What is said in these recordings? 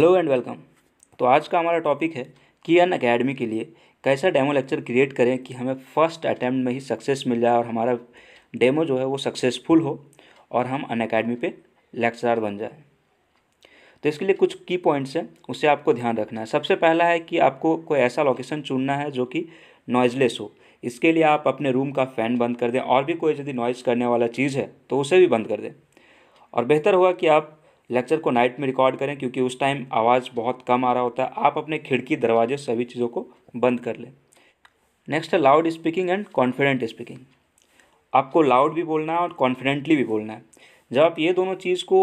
hello and welcome तो आज का हमारा टॉपिक है की अन अकेडमी के लिए कैसा डेमो लेक्चर क्रिएट करें कि हमें फर्स्ट अटैम्प्ट में ही सक्सेस मिल जाए और हमारा डेमो जो है वो सक्सेसफुल हो और हम अन अकेडमी पर लेक्चरार बन जाए तो इसके लिए कुछ की पॉइंट्स हैं उससे आपको ध्यान रखना है सबसे पहला है कि आपको कोई ऐसा लोकेशन चुनना है जो कि नॉइजलेस हो इसके लिए आप अपने रूम का फ़ैन बंद कर दें और भी कोई यदि नॉइज़ करने वाला चीज़ है तो उसे भी बंद कर दें और बेहतर होगा कि आप लेक्चर को नाइट में रिकॉर्ड करें क्योंकि उस टाइम आवाज़ बहुत कम आ रहा होता है आप अपने खिड़की दरवाजे सभी चीज़ों को बंद कर लें नेक्स्ट है loud speaking and confident speaking आपको लाउड भी बोलना है और कॉन्फिडेंटली भी बोलना है जब आप ये दोनों चीज़ को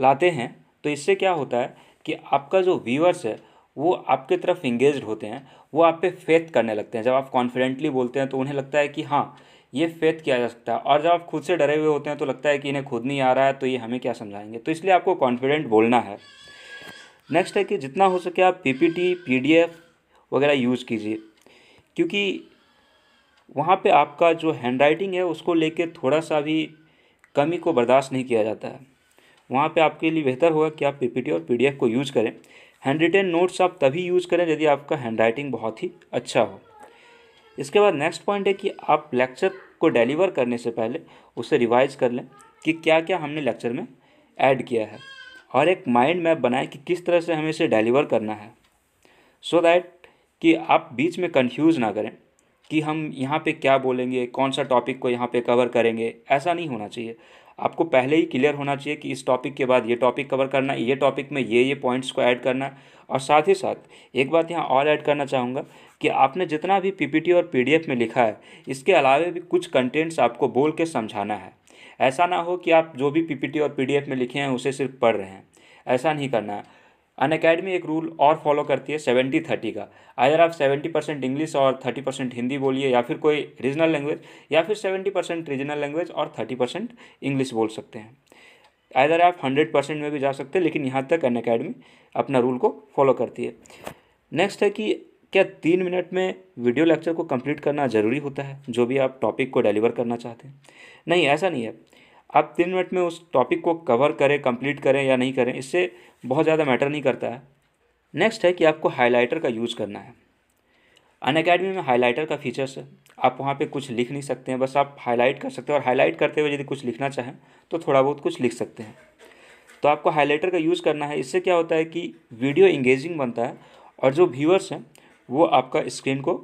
लाते हैं तो इससे क्या होता है कि आपका जो व्यूअर्स है वो आपके तरफ इंगेज होते हैं वो आप पे फेथ करने लगते हैं जब आप कॉन्फिडेंटली बोलते हैं तो उन्हें लगता है कि हाँ ये फेथ किया जा सकता है और जब आप खुद से डरे हुए होते हैं तो लगता है कि इन्हें खुद नहीं आ रहा है तो ये हमें क्या समझाएंगे तो इसलिए आपको कॉन्फिडेंट बोलना है नेक्स्ट है कि जितना हो सके आप पीपीटी पीडीएफ वगैरह यूज़ कीजिए क्योंकि वहाँ पे आपका जो हैंड राइटिंग है उसको लेके थोड़ा सा भी कमी को बर्दाश्त नहीं किया जाता है वहाँ पे आपके लिए बेहतर होगा कि आप पीपीटी और पीडीएफ को यूज़ करें हैंड रिटेन नोट्स आप तभी यूज़ करें यदि आपका हैंड राइटिंग बहुत ही अच्छा हो इसके बाद नेक्स्ट पॉइंट है कि आप लेक्चर को डिलीवर करने से पहले उसे रिवाइज कर लें कि क्या क्या हमने लेक्चर में ऐड किया है और एक माइंड मैप बनाएं कि किस तरह से हमें इसे डिलीवर करना है सो so दैट कि आप बीच में कंफ्यूज ना करें कि हम यहाँ पे क्या बोलेंगे कौन सा टॉपिक को यहाँ पे कवर करेंगे ऐसा नहीं होना चाहिए आपको पहले ही क्लियर होना चाहिए कि इस टॉपिक के बाद ये टॉपिक कवर करना ये टॉपिक में ये ये पॉइंट्स को ऐड करना और साथ ही साथ एक बात यहाँ और ऐड करना चाहूँगा कि आपने जितना भी पी और पी में लिखा है इसके अलावा भी कुछ कंटेंट्स आपको बोल के समझाना है ऐसा ना हो कि आप जो भी पी और पी में लिखे हैं उसे सिर्फ पढ़ रहे हैं ऐसा नहीं करना है अन अकेडमी एक रूल और फॉलो करती है सेवेंटी थर्टी का अगर आप सेवेंटी परसेंट इंग्लिश और थर्टी परसेंट हिंदी बोलिए या फिर कोई रीजनल लैंग्वेज या फिर सेवेंटी परसेंट रीजनल लैंग्वेज और थर्टी परसेंट इंग्लिश बोल सकते हैं आइर आप हंड्रेड परसेंट में भी जा सकते हैं लेकिन यहाँ तक अन अकेडमी अपना रूल को फॉलो करती है नेक्स्ट है कि क्या तीन मिनट में वीडियो लेक्चर को कंप्लीट करना ज़रूरी होता है जो भी आप टॉपिक को डिलीवर करना चाहते हैं नहीं ऐसा नहीं है आप तीन मिनट में उस टॉपिक को कवर करें कंप्लीट करें या नहीं करें इससे बहुत ज़्यादा मैटर नहीं करता है नेक्स्ट है कि आपको हाईलाइटर का यूज़ करना है अन अकेडमी में हाईलाइटर का फीचर्स है आप वहाँ पे कुछ लिख नहीं सकते हैं बस आप हाईलाइट कर सकते हैं और हाईलाइट करते हुए यदि कुछ लिखना चाहें तो थोड़ा बहुत कुछ लिख सकते हैं तो आपको हाईलाइटर का यूज़ करना है इससे क्या होता है कि वीडियो इंगेजिंग बनता है और जो व्यूअर्स हैं वो आपका स्क्रीन को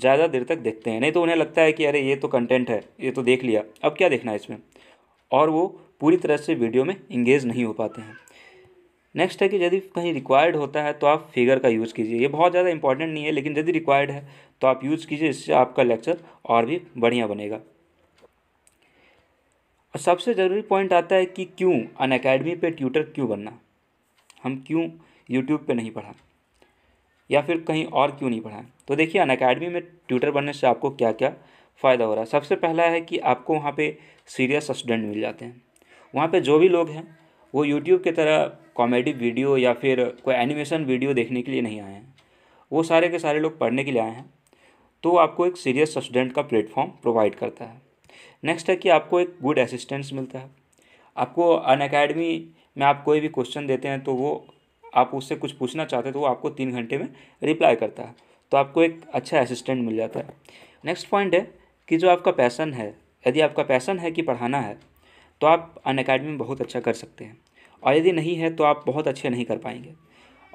ज़्यादा देर तक देखते हैं नहीं तो उन्हें लगता है कि अरे ये तो कंटेंट है ये तो देख लिया अब क्या देखना है इसमें और वो पूरी तरह से वीडियो में इंगेज नहीं हो पाते हैं नेक्स्ट है कि यदि कहीं रिक्वायर्ड होता है तो आप फिगर का यूज़ कीजिए ये बहुत ज़्यादा इंपॉर्टेंट नहीं है लेकिन यदि रिक्वायर्ड है तो आप यूज़ कीजिए इससे आपका लेक्चर और भी बढ़िया बनेगा और सबसे ज़रूरी पॉइंट आता है कि क्यों अन अकेडमी पर ट्यूटर क्यों बनना हम क्यों यूट्यूब पे नहीं पढ़ा या फिर कहीं और क्यों नहीं पढ़ाएं तो देखिए अन अकेडमी में ट्यूटर बनने से आपको क्या क्या फ़ायदा हो रहा है सबसे पहला है कि आपको वहाँ पे सीरियस स्टूडेंट मिल जाते हैं वहाँ पे जो भी लोग हैं वो यूट्यूब की तरह कॉमेडी वीडियो या फिर कोई एनिमेशन वीडियो देखने के लिए नहीं आए हैं वो सारे के सारे लोग पढ़ने के लिए आए हैं तो आपको एक सीरियस स्टूडेंट का प्लेटफॉर्म प्रोवाइड करता है नेक्स्ट है कि आपको एक गुड असिस्टेंस मिलता है आपको अन अकेडमी में आप कोई भी क्वेश्चन देते हैं तो वो आप उससे कुछ पूछना चाहते हैं तो वो आपको तीन घंटे में रिप्लाई करता है तो आपको एक अच्छा असिस्टेंट मिल जाता है नेक्स्ट पॉइंट है कि जो आपका पैसन है यदि आपका पैसन है कि पढ़ाना है तो आप अन अकेडमी में बहुत अच्छा कर सकते हैं और यदि नहीं है तो आप बहुत अच्छे नहीं कर पाएंगे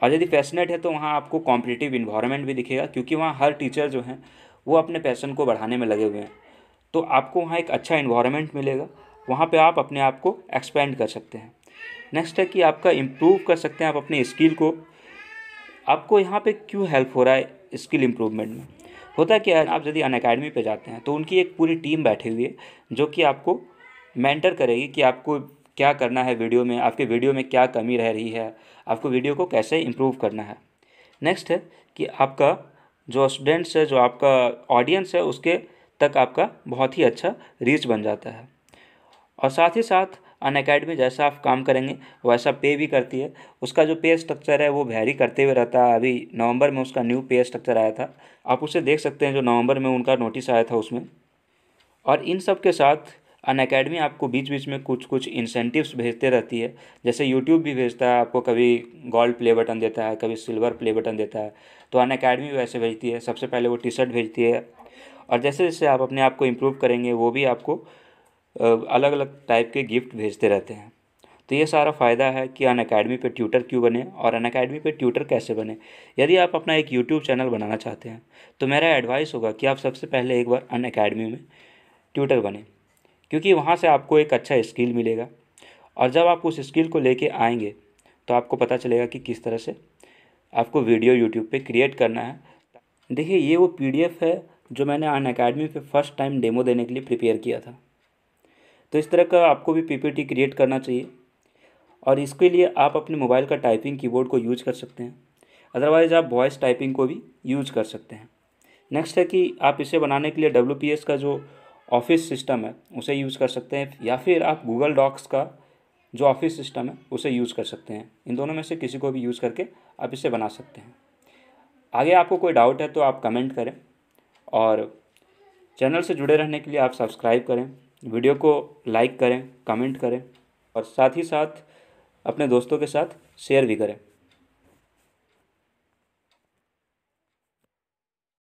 और यदि पैसनेट है तो वहाँ आपको कॉम्पिटिटिव इन्वायरमेंट भी दिखेगा क्योंकि वहाँ हर टीचर जो हैं वो अपने पैसन को बढ़ाने में लगे हुए हैं तो आपको वहाँ एक अच्छा इन्वायरमेंट मिलेगा वहाँ पर आप अपने आप को एक्सपेंड कर सकते हैं नेक्स्ट है कि आपका इम्प्रूव कर सकते हैं आप अपने स्किल को आपको यहाँ पर क्यों हेल्प हो रहा है स्किल इम्प्रूवमेंट में होता क्या है आप यदि अन अकेडमी पर जाते हैं तो उनकी एक पूरी टीम बैठी हुई है जो कि आपको मेंटर करेगी कि आपको क्या करना है वीडियो में आपके वीडियो में क्या कमी रह रही है आपको वीडियो को कैसे इम्प्रूव करना है नेक्स्ट है कि आपका जो स्टूडेंट्स है जो आपका ऑडियंस है उसके तक आपका बहुत ही अच्छा रीच बन जाता है और साथ ही साथ अन अकेडमी जैसा आप काम करेंगे वैसा पे भी करती है उसका जो पे स्ट्रक्चर है वो वैरी करते हुए रहता है अभी नवंबर में उसका न्यू पे स्ट्रक्चर आया था आप उसे देख सकते हैं जो नवंबर में उनका नोटिस आया था उसमें और इन सब के साथ अन अकेडमी आपको बीच बीच में कुछ कुछ इंसेंटिव्स भेजते रहती है जैसे यूट्यूब भी भेजता है आपको कभी गोल्ड प्ले बटन देता है कभी सिल्वर प्ले बटन देता है तो अन अकेडमी वैसे भेजती है सबसे पहले वो टी शर्ट भेजती है और जैसे जैसे आप अपने आप को इम्प्रूव करेंगे वो भी आपको अलग अलग टाइप के गिफ्ट भेजते रहते हैं तो ये सारा फ़ायदा है कि अन अकेडमी पर ट्यूटर क्यों बने और अन अकेडमी पर ट्यूटर कैसे बने यदि आप अपना एक यूट्यूब चैनल बनाना चाहते हैं तो मेरा एडवाइस होगा कि आप सबसे पहले एक बार अन अकेडमी में ट्यूटर बने क्योंकि वहाँ से आपको एक अच्छा स्किल मिलेगा और जब आप उस स्किल को लेके आएंगे तो आपको पता चलेगा कि किस तरह से आपको वीडियो यूट्यूब पे क्रिएट करना है देखिए ये वो पीडीएफ है जो मैंने अन अकेडमी पर फर्स्ट टाइम डेमो देने के लिए प्रिपेयर किया था तो इस तरह का आपको भी पीपीटी क्रिएट करना चाहिए और इसके लिए आप अपने मोबाइल का टाइपिंग कीबोर्ड को यूज कर सकते हैं अदरवाइज़ आप वॉइस टाइपिंग को भी यूज कर सकते हैं नेक्स्ट है कि आप इसे बनाने के लिए डब्ल्यू का जो ऑफिस सिस्टम है उसे यूज़ कर सकते हैं या फिर आप गूगल डॉक्स का जो ऑफिस सिस्टम है उसे यूज़ कर सकते हैं इन दोनों में से किसी को भी यूज़ करके आप इसे बना सकते हैं आगे आपको कोई डाउट है तो आप कमेंट करें और चैनल से जुड़े रहने के लिए आप सब्सक्राइब करें वीडियो को लाइक करें कमेंट करें और साथ ही साथ अपने दोस्तों के साथ शेयर भी करें